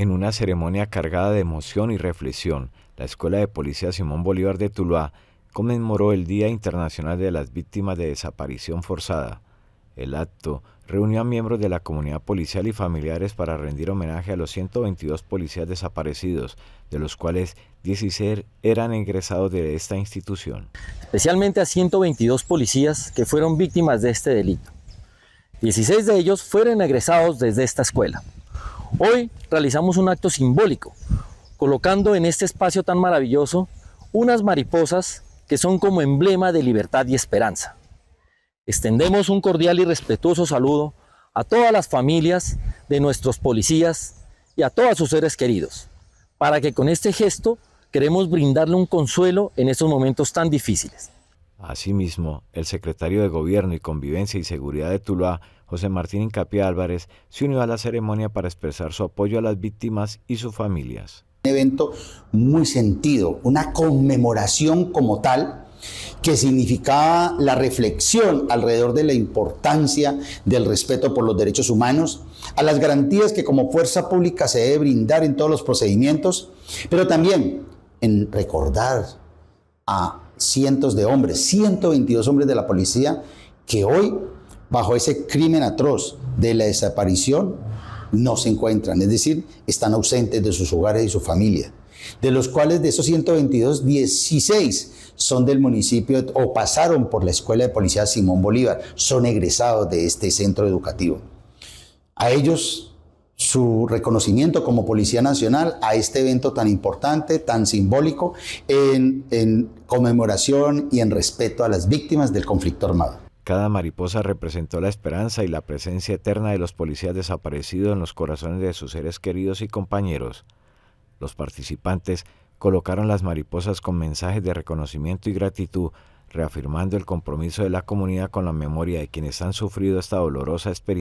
En una ceremonia cargada de emoción y reflexión, la Escuela de Policía Simón Bolívar de Tuluá conmemoró el Día Internacional de las Víctimas de Desaparición Forzada. El acto reunió a miembros de la comunidad policial y familiares para rendir homenaje a los 122 policías desaparecidos, de los cuales 16 eran egresados de esta institución. Especialmente a 122 policías que fueron víctimas de este delito. 16 de ellos fueron egresados desde esta escuela. Hoy realizamos un acto simbólico, colocando en este espacio tan maravilloso unas mariposas que son como emblema de libertad y esperanza. Extendemos un cordial y respetuoso saludo a todas las familias de nuestros policías y a todos sus seres queridos, para que con este gesto queremos brindarle un consuelo en estos momentos tan difíciles. Asimismo, el secretario de Gobierno y Convivencia y Seguridad de Tuluá, José Martín Incapié Álvarez, se unió a la ceremonia para expresar su apoyo a las víctimas y sus familias. Un evento muy sentido, una conmemoración como tal, que significaba la reflexión alrededor de la importancia del respeto por los derechos humanos, a las garantías que como fuerza pública se debe brindar en todos los procedimientos, pero también en recordar a cientos de hombres, 122 hombres de la policía que hoy, bajo ese crimen atroz de la desaparición, no se encuentran, es decir, están ausentes de sus hogares y su familia, de los cuales de esos 122, 16 son del municipio o pasaron por la Escuela de Policía Simón Bolívar, son egresados de este centro educativo. A ellos su reconocimiento como Policía Nacional a este evento tan importante, tan simbólico, en, en conmemoración y en respeto a las víctimas del conflicto armado. Cada mariposa representó la esperanza y la presencia eterna de los policías desaparecidos en los corazones de sus seres queridos y compañeros. Los participantes colocaron las mariposas con mensajes de reconocimiento y gratitud, reafirmando el compromiso de la comunidad con la memoria de quienes han sufrido esta dolorosa experiencia.